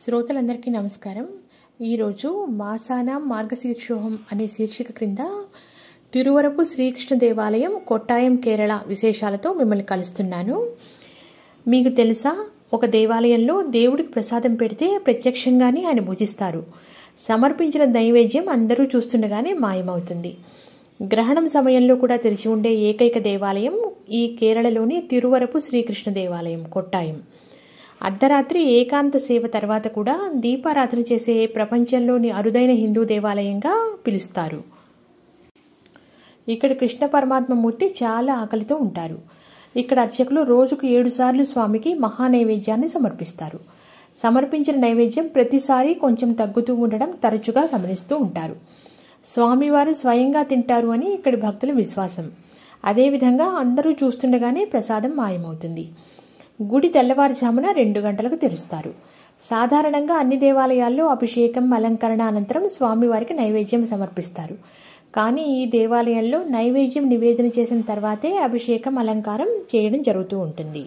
శ్రోతలందరికీ నమస్కారం ఈరోజు మాసాన మార్గశీర్షోహం అనే శీర్షిక క్రింద తిరువరపు శ్రీకృష్ణ దేవాలయం కొట్టాయం కేరళ విశేషాలతో మిమ్మల్ని కలుస్తున్నాను మీకు తెలుసా ఒక దేవాలయంలో దేవుడికి ప్రసాదం పెడితే ప్రత్యక్షంగానే ఆయన భుజిస్తారు సమర్పించిన నైవేద్యం అందరూ చూస్తుండగానే మాయమవుతుంది గ్రహణం సమయంలో కూడా తెరిచి ఉండే ఏకైక దేవాలయం ఈ కేరళలోని తిరువరపు శ్రీకృష్ణ దేవాలయం కొట్టాయం అర్ధరాత్రి ఏకాంత సేవ తర్వాత కూడా దీపారాధన చేసే ప్రపంచంలోని అరుదైన హిందూ దేవాలయంగా పిలుస్తారు ఇక్కడ కృష్ణ పరమాత్మ మూర్తి చాలా ఆకలితో ఉంటారు ఇక్కడ అర్చకులు రోజుకు ఏడుసార్లు స్వామికి మహానైవేద్యాన్ని సమర్పిస్తారు సమర్పించిన నైవేద్యం ప్రతిసారి కొంచెం తగ్గుతూ ఉండడం తరచుగా గమనిస్తూ ఉంటారు స్వామివారు స్వయంగా తింటారు అని ఇక్కడి భక్తుల విశ్వాసం అదేవిధంగా అందరూ చూస్తుండగానే ప్రసాదం మాయమవుతుంది గుడి తెల్లవారుజామున రెండు గంటలకు తెరుస్తారు సాధారణంగా అన్ని దేవాలయాల్లో అభిషేకం అలంకరణ అనంతరం స్వామివారికి నైవేద్యం సమర్పిస్తారు కానీ ఈ దేవాలయంలో నైవేద్యం నివేదన చేసిన తర్వాతే అభిషేకం అలంకారం చేయడం జరుగుతూ ఉంటుంది